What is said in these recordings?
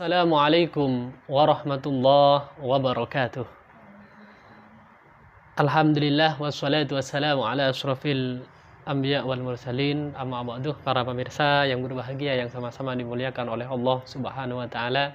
Assalamualaikum warahmatullahi wabarakatuh. Alhamdulillah wassalatu wassalamu ala asrafil anbiya wal mursalin amma ba'du para pemirsa yang berbahagia yang sama-sama dimuliakan oleh Allah Subhanahu wa taala.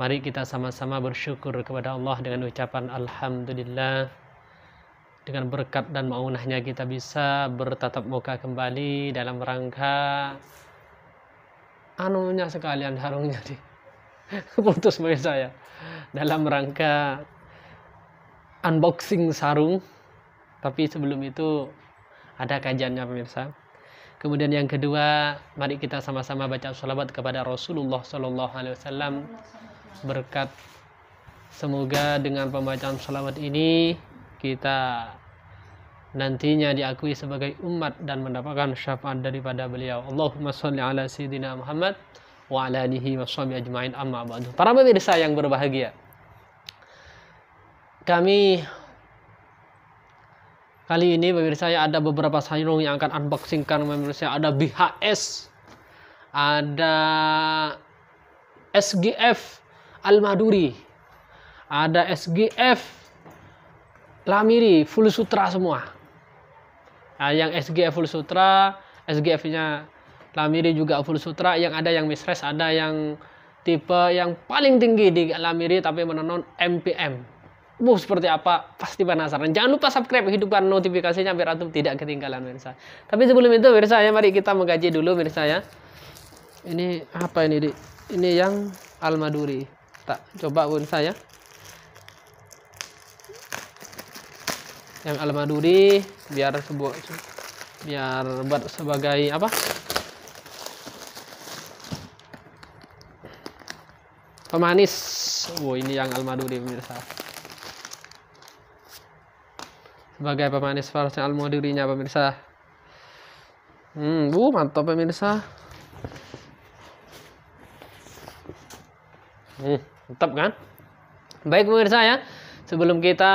Mari kita sama-sama bersyukur kepada Allah dengan ucapan alhamdulillah. Dengan berkat dan maunahnya kita bisa bertatap muka kembali dalam rangka anunya sekalian harungnya deh putus bagi saya dalam rangka unboxing sarung tapi sebelum itu ada kajiannya pemirsa kemudian yang kedua mari kita sama-sama baca salawat kepada Rasulullah Shallallahu Alaihi Wasallam berkat semoga dengan pembacaan salawat ini kita nantinya diakui sebagai umat dan mendapatkan syafaat daripada beliau. Allahumma sholli ala sayyidina Muhammad wa ala alihi ajma'in amma ba'du. Para pemirsa yang berbahagia. Kami kali ini pemirsa ya ada beberapa sayung yang akan unboxing karena pemirsa ada BHS, ada SGF Al Maduri, ada SGF Lamiri Full Sutra semua. Nah, yang SGF Full Sutra, SGF-nya Lamiri juga full sutra yang ada yang misres ada yang tipe yang paling tinggi di Lamiri tapi menonon MPM Bu, seperti apa? Pasti penasaran. Jangan lupa subscribe, hidupkan notifikasinya biar antum tidak ketinggalan mirsa. Tapi sebelum itu mirsa ya, mari kita mengkaji dulu mirsa ya. Ini apa ini, Di? Ini yang Almaduri. Tak coba mirsa ya. Yang Almaduri biar sebuah biar buat sebagai apa? pemanis wow oh, ini yang almaduri pemirsa sebagai pemanis versi almadurinya pemirsa hmm bu uh, mantap pemirsa hmm mantap kan baik pemirsa ya sebelum kita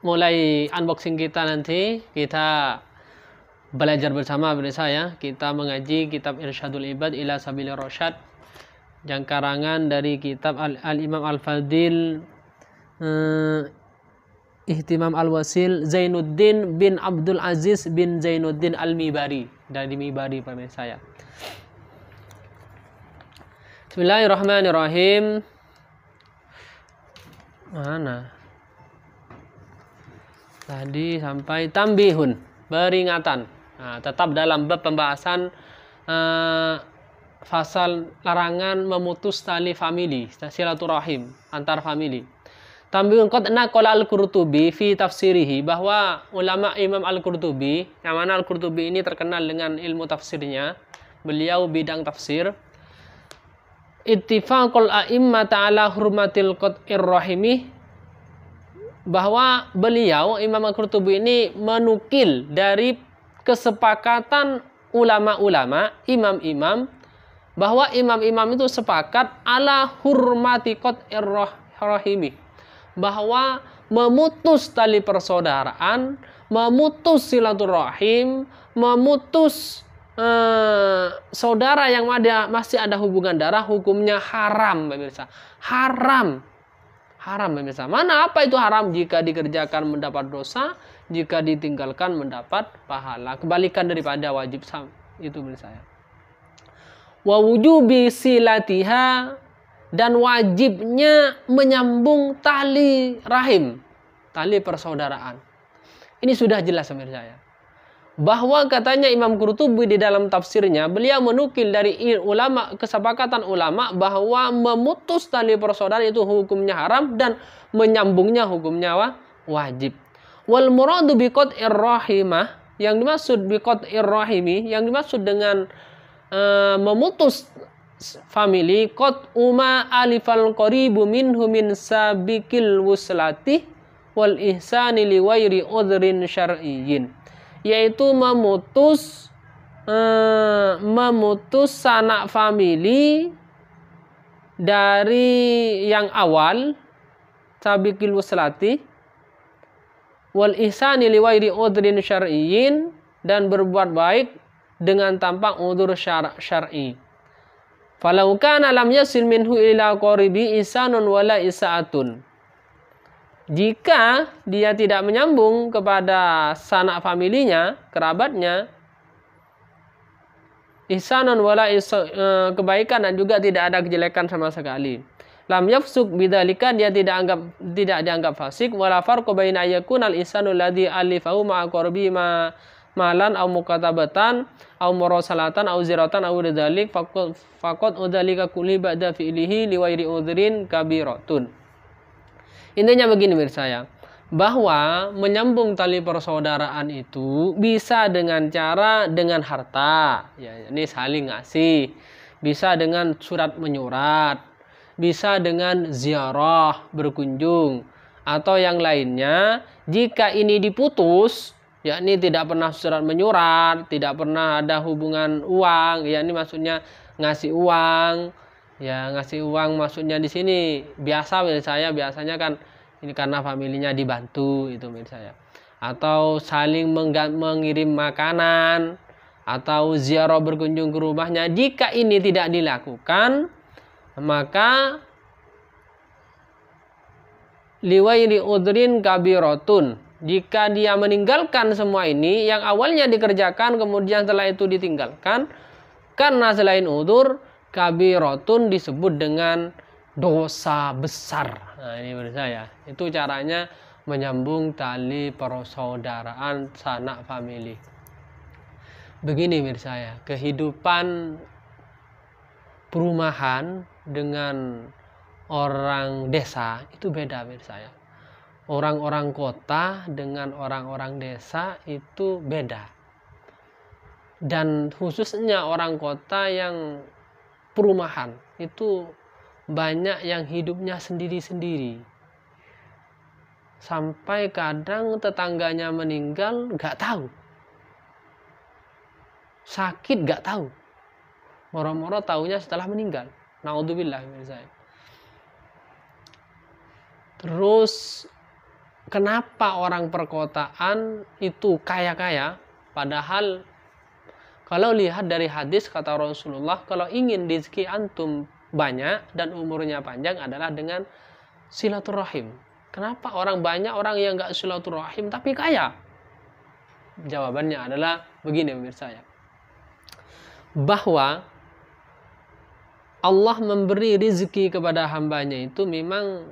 mulai unboxing kita nanti kita belajar bersama pemirsa ya kita mengaji kitab Irsyadul Ibad ila Sabilir Rasyad yang karangan dari kitab Al, Al Imam Al Fadil uh, eh, Ihtimam Al Wasil Zainuddin bin Abdul Aziz bin Zainuddin Al Mibari dari Mibari pemirsa saya. Bismillahirrahmanirrahim. Mana? Tadi sampai tambihun, peringatan. Nah, tetap dalam bab pembahasan uh, fasal larangan memutus tali famili, silaturahim antar famili. Tambah nak naqala Al-Qurtubi fi tafsirihi bahwa ulama Imam Al-Qurtubi, yang mana Al-Qurtubi ini terkenal dengan ilmu tafsirnya, beliau bidang tafsir. Ittifaqul a'immata taala hurmatil qat'ir rahimih bahwa beliau Imam Al-Qurtubi ini menukil dari kesepakatan ulama-ulama, imam-imam bahwa imam-imam itu sepakat ala hurmati qat rahimi bahwa memutus tali persaudaraan, memutus silaturahim, memutus eh, saudara yang ada masih ada hubungan darah hukumnya haram pemirsa. Haram. Haram pemirsa. Mana apa itu haram jika dikerjakan mendapat dosa, jika ditinggalkan mendapat pahala. Kebalikan daripada wajib itu menurut saya wa wujubi silatiha dan wajibnya menyambung tali rahim, tali persaudaraan. Ini sudah jelas pemirsa ya. Bahwa katanya Imam Qurtubi di dalam tafsirnya, beliau menukil dari ulama kesepakatan ulama bahwa memutus tali persaudaraan itu hukumnya haram dan menyambungnya hukumnya wajib. Wal muradu biqat irrahimah yang dimaksud biqat irrahimi yang dimaksud dengan Eh, memutus family kot uma alifal qaribu minhu min sabikil wuslati wal ihsani li odrin udhrin syar'iyyin yaitu memutus uh, memutus sanak family dari yang awal sabikil wuslati wal ihsani li odrin udhrin syar'iyyin dan berbuat baik dengan tampak udur syar'i. Syar Falau kana lam yasil minhu ila qaribi isanun wala isaatun. Jika dia tidak menyambung kepada sanak familinya, kerabatnya, ihsanun wala isa, e, kebaikan dan juga tidak ada kejelekan sama sekali. Lam yafsuk bidzalika dia tidak anggap tidak dianggap fasik wala farqu baina al isanul ladzi alifahu ma qurbi ma malan au mukatabatan au murasalatan au ziratan au dzalik faqad faqad udzalika kulli ba'da fi'lihi liwairi udhrin kabiratun intinya begini mirsa ya bahwa menyambung tali persaudaraan itu bisa dengan cara dengan harta ya, ya ini saling ngasih bisa dengan surat menyurat bisa dengan ziarah berkunjung atau yang lainnya jika ini diputus yakni tidak pernah surat menyurat, tidak pernah ada hubungan uang, yakni maksudnya ngasih uang, ya ngasih uang maksudnya di sini biasa menurut saya biasanya kan ini karena familinya dibantu itu misalnya saya atau saling mengirim makanan atau ziarah berkunjung ke rumahnya jika ini tidak dilakukan maka liwairi udrin kabirotun jika dia meninggalkan semua ini yang awalnya dikerjakan kemudian setelah itu ditinggalkan karena selain udur kabirotun disebut dengan dosa besar. Nah, ini menurut saya itu caranya menyambung tali persaudaraan sanak famili. Begini menurut saya, kehidupan perumahan dengan orang desa itu beda menurut saya orang-orang kota dengan orang-orang desa itu beda. Dan khususnya orang kota yang perumahan itu banyak yang hidupnya sendiri-sendiri. Sampai kadang tetangganya meninggal nggak tahu. Sakit nggak tahu. Moro-moro taunya setelah meninggal. Naudzubillah Terus kenapa orang perkotaan itu kaya-kaya padahal kalau lihat dari hadis kata Rasulullah kalau ingin rezeki antum banyak dan umurnya panjang adalah dengan silaturahim. Kenapa orang banyak orang yang gak silaturahim tapi kaya? Jawabannya adalah begini pemirsa ya. Bahwa Allah memberi rezeki kepada hambanya itu memang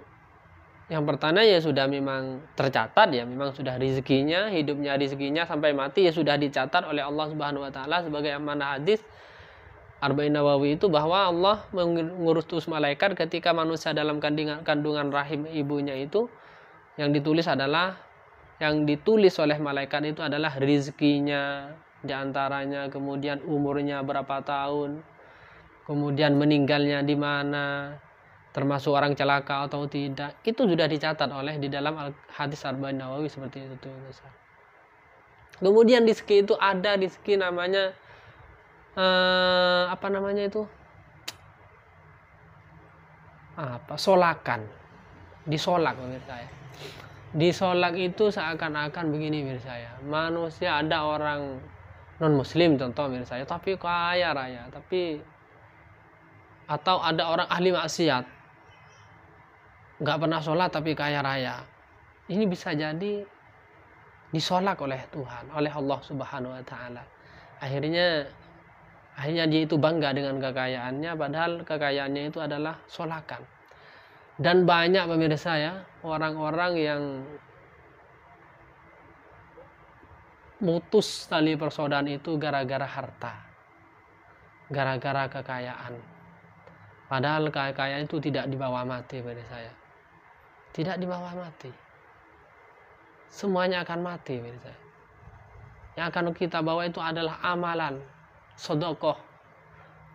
yang pertama ya sudah memang tercatat ya memang sudah rezekinya hidupnya rezekinya sampai mati ya sudah dicatat oleh Allah Subhanahu wa taala sebagai amanah hadis Arba'in Nawawi itu bahwa Allah mengurus terus malaikat ketika manusia dalam kandungan, kandungan rahim ibunya itu yang ditulis adalah yang ditulis oleh malaikat itu adalah rizkinya diantaranya kemudian umurnya berapa tahun kemudian meninggalnya di mana termasuk orang celaka atau tidak itu sudah dicatat oleh di dalam hadis arba'in nawawi seperti itu tuh kemudian di rizki itu ada di rizki namanya eh, apa namanya itu apa solakan disolak pemirsa ya disolak itu seakan-akan begini pemirsa saya manusia ada orang non muslim contoh pemirsa saya tapi kaya raya tapi atau ada orang ahli maksiat nggak pernah sholat tapi kaya raya ini bisa jadi disolak oleh Tuhan oleh Allah subhanahu wa ta'ala akhirnya akhirnya dia itu bangga dengan kekayaannya padahal kekayaannya itu adalah solakan dan banyak pemirsa ya orang-orang yang mutus tali persaudaraan itu gara-gara harta gara-gara kekayaan padahal kekayaan itu tidak dibawa mati pada saya tidak di bawah mati semuanya akan mati yang akan kita bawa itu adalah amalan sodokoh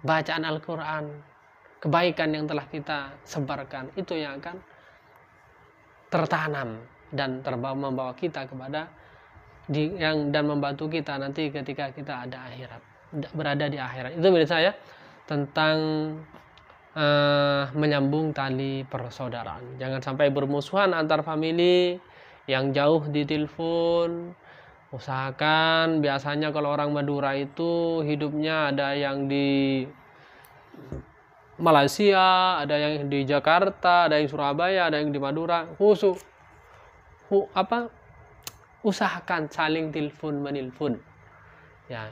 bacaan Al-Quran kebaikan yang telah kita sebarkan itu yang akan tertanam dan terbawa membawa kita kepada di, yang dan membantu kita nanti ketika kita ada akhirat berada di akhirat itu menurut saya tentang uh, menyambung tali persaudaraan. Jangan sampai bermusuhan antar famili yang jauh di telepon. Usahakan biasanya kalau orang Madura itu hidupnya ada yang di Malaysia, ada yang di Jakarta, ada yang Surabaya, ada yang di Madura. Khusus hu, apa? Usahakan saling telepon menelpon. Ya.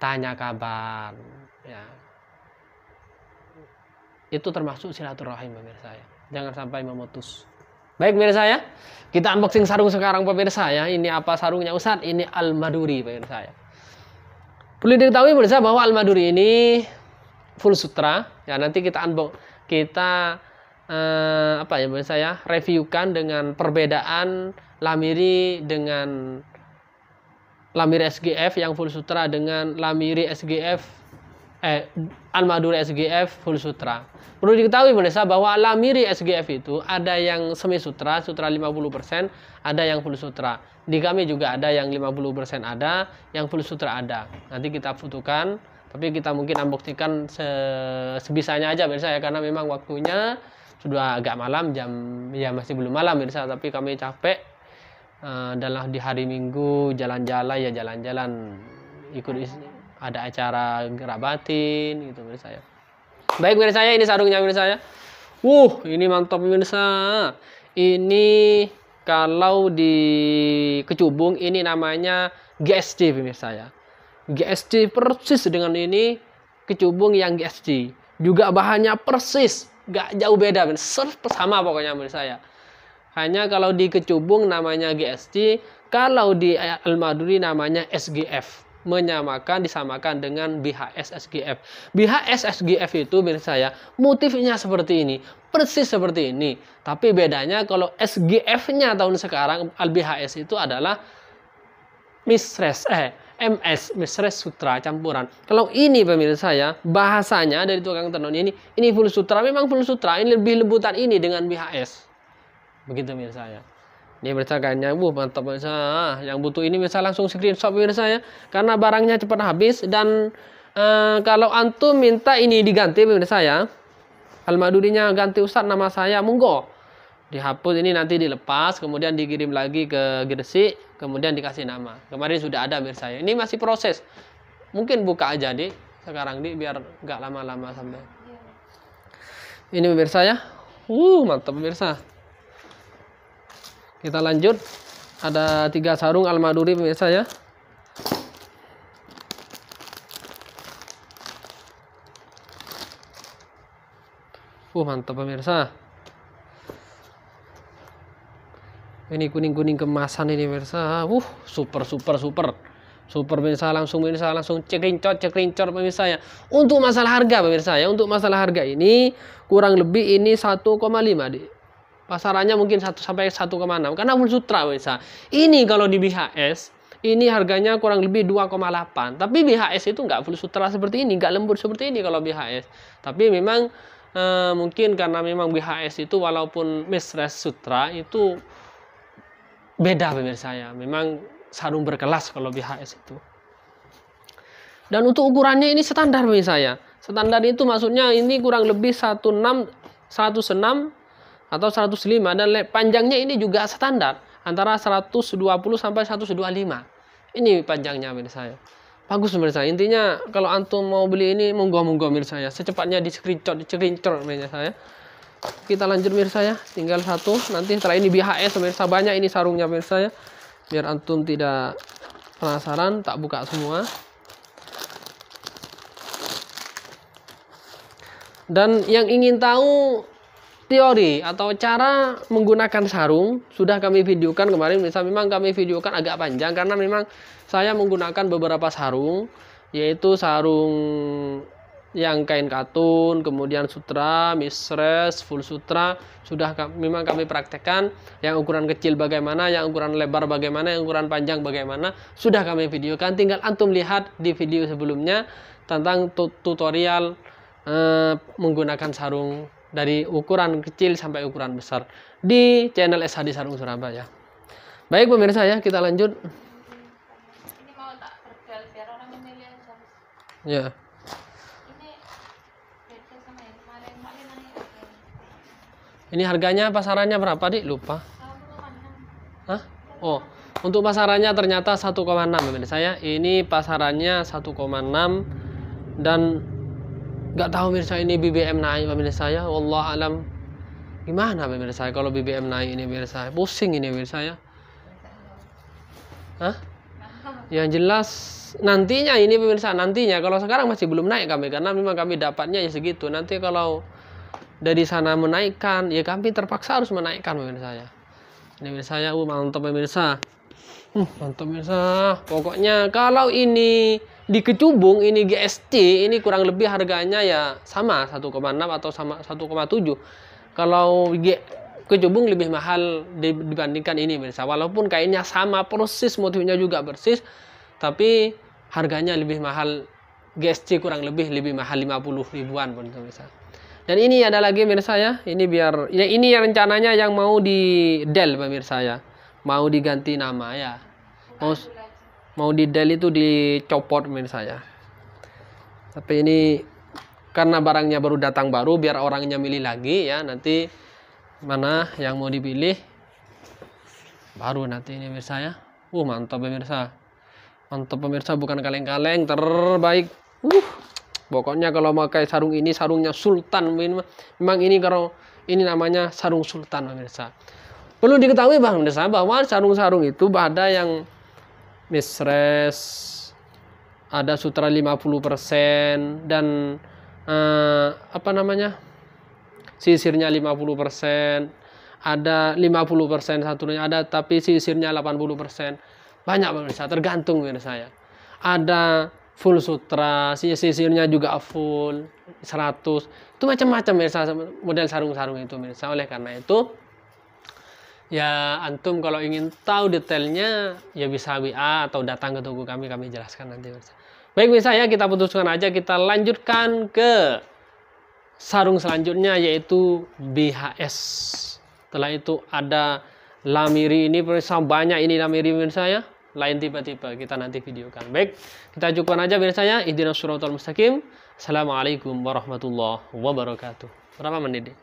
Tanya kabar, ya itu termasuk silaturahim pemirsa ya. Jangan sampai memutus. Baik pemirsa ya, kita unboxing sarung sekarang pemirsa ya. Ini apa sarungnya Ustaz? Ini Al-Maduri pemirsa ya. Perlu diketahui pemirsa bahwa Al-Maduri ini full sutra ya nanti kita unbox kita eh, apa ya pemirsa ya reviewkan dengan perbedaan lamiri dengan lamiri SGF yang full sutra dengan lamiri SGF eh, Al-Ma'dul SGF Full Sutra. Perlu diketahui pemirsa bahwa Lamiri SGF itu ada yang semi sutra, sutra 50%, ada yang full sutra. Di kami juga ada yang 50% ada, yang full sutra ada. Nanti kita fotokan, tapi kita mungkin unboxingkan se sebisanya aja pemirsa ya karena memang waktunya sudah agak malam jam ya masih belum malam pemirsa tapi kami capek uh, dalam di hari Minggu jalan-jalan ya jalan-jalan ikut ada acara gerak batin gitu menurut saya. Baik menurut saya ini sarungnya menurut saya. Wuh, ini mantap saya. Ini kalau di kecubung ini namanya GSD pemirsa ya. GSD persis dengan ini kecubung yang GSD. Juga bahannya persis, gak jauh beda, sama pokoknya menurut saya. Hanya kalau di kecubung namanya GSD, kalau di Al-Maduri namanya SGF menyamakan disamakan dengan BHS SGF. BHS SGF itu menurut saya motifnya seperti ini, persis seperti ini. Tapi bedanya kalau SGF-nya tahun sekarang al BHS itu adalah mistress eh MS mistress sutra campuran. Kalau ini pemirsa saya bahasanya dari tukang tenun ini ini full sutra memang full sutra ini lebih lembutan ini dengan BHS. Begitu pemirsa saya. Ini pemirsa kayaknya, mantap pemirsa. Ah, yang butuh ini bisa langsung screenshot pemirsa ya. Karena barangnya cepat habis dan uh, kalau antum minta ini diganti pemirsa ya. almadurinya ganti ustad nama saya, monggo. Dihapus ini nanti dilepas, kemudian dikirim lagi ke Gresik, kemudian dikasih nama. Kemarin sudah ada pemirsa ya. Ini masih proses. Mungkin buka aja di sekarang di biar nggak lama-lama sampai. Ini pemirsa ya. Uh, mantap pemirsa kita lanjut ada tiga sarung almaduri pemirsa ya uh mantap pemirsa ini kuning-kuning kemasan ini pemirsa uh super super super super pemirsa langsung pemirsa langsung cek rincor cek pemirsa ya untuk masalah harga pemirsa ya untuk masalah harga ini kurang lebih ini 1,5 di Pasarannya mungkin 1 sampai 1,6 karena full Sutra bisa. Ini kalau di BHS ini harganya kurang lebih 2,8 tapi BHS itu nggak full sutra seperti ini nggak lembut seperti ini kalau BHS tapi memang e, mungkin karena memang BHS itu walaupun mistress sutra itu beda pemirsa saya memang sarung berkelas kalau BHS itu dan untuk ukurannya ini standar pemirsa ya standar itu maksudnya ini kurang lebih 16 106 atau 105 dan panjangnya ini juga standar antara 120 sampai 125. Ini panjangnya menurut saya. Bagus menurut saya. Intinya kalau antum mau beli ini monggo-monggo menurut saya. Secepatnya di screenshot, di screenshot menurut saya. Kita lanjut menurut saya. Tinggal satu. Nanti setelah ini BHS menurut saya banyak ini sarungnya menurut saya. Biar antum tidak penasaran, tak buka semua. Dan yang ingin tahu Teori atau cara menggunakan sarung sudah kami videokan kemarin. Bisa memang kami videokan agak panjang karena memang saya menggunakan beberapa sarung, yaitu sarung yang kain katun, kemudian sutra, misres, full sutra sudah memang kami praktekkan yang ukuran kecil bagaimana, yang ukuran lebar bagaimana, yang ukuran panjang bagaimana sudah kami videokan. Tinggal antum lihat di video sebelumnya tentang tutorial eh, menggunakan sarung dari ukuran kecil sampai ukuran besar di channel SHD Sarung Surabaya. Baik pemirsa ya, kita lanjut. Ini mau tak pergal biar orang memilih aja. Ya. Ini beda sama yang kemarin, nanti. Ini harganya pasarannya berapa, Dik? Lupa. 1,6. Hah? Oh, untuk pasarannya ternyata 1,6 pemirsa ya. Ini pasarannya 1,6 dan nggak tahu pemirsa ini BBM naik pemirsa ya Allah alam gimana pemirsa saya kalau BBM naik ini pemirsa saya pusing ini pemirsa ya, Hah? yang jelas nantinya ini pemirsa nantinya kalau sekarang masih belum naik kami karena memang kami dapatnya ya segitu nanti kalau dari sana menaikkan ya kami terpaksa harus menaikkan pemirsa ya. ini pemirsa ya uh, mantap pemirsa hmm, mantap pemirsa pokoknya kalau ini di Kecubung ini GST ini kurang lebih harganya ya sama 1,6 atau sama 1,7 kalau G, Kecubung lebih mahal dibandingkan ini mirsa walaupun kainnya sama proses motifnya juga bersih tapi harganya lebih mahal GST kurang lebih lebih mahal 50 ribuan pun bisa dan ini ada lagi mirsa ya ini biar ya ini rencananya yang mau di del pemirsa ya mau diganti nama ya mau mau di del itu dicopot menurut saya tapi ini karena barangnya baru datang baru biar orangnya milih lagi ya nanti mana yang mau dipilih baru nanti ini pemirsa ya uh mantap pemirsa mantap pemirsa bukan kaleng-kaleng terbaik uh pokoknya kalau pakai sarung ini sarungnya sultan memang ini kalau ini namanya sarung sultan pemirsa perlu diketahui bang pemirsa bahwa sarung-sarung itu ada yang misres ada sutra 50% dan eh, apa namanya sisirnya 50% ada 50% satunya ada tapi sisirnya 80% banyak pemirsa tergantung pemirsa saya ada full sutra sisirnya juga full 100 itu macam-macam pemirsa model sarung-sarung itu pemirsa oleh karena itu ya antum kalau ingin tahu detailnya ya bisa WA atau datang ke toko kami kami jelaskan nanti baik misalnya kita putuskan aja kita lanjutkan ke sarung selanjutnya yaitu BHS setelah itu ada lamiri ini pemirsa banyak ini lamiri pemirsa ya lain tiba-tiba kita nanti videokan baik kita cukupkan aja biasanya idina shiratal mustaqim assalamualaikum warahmatullahi wabarakatuh berapa menit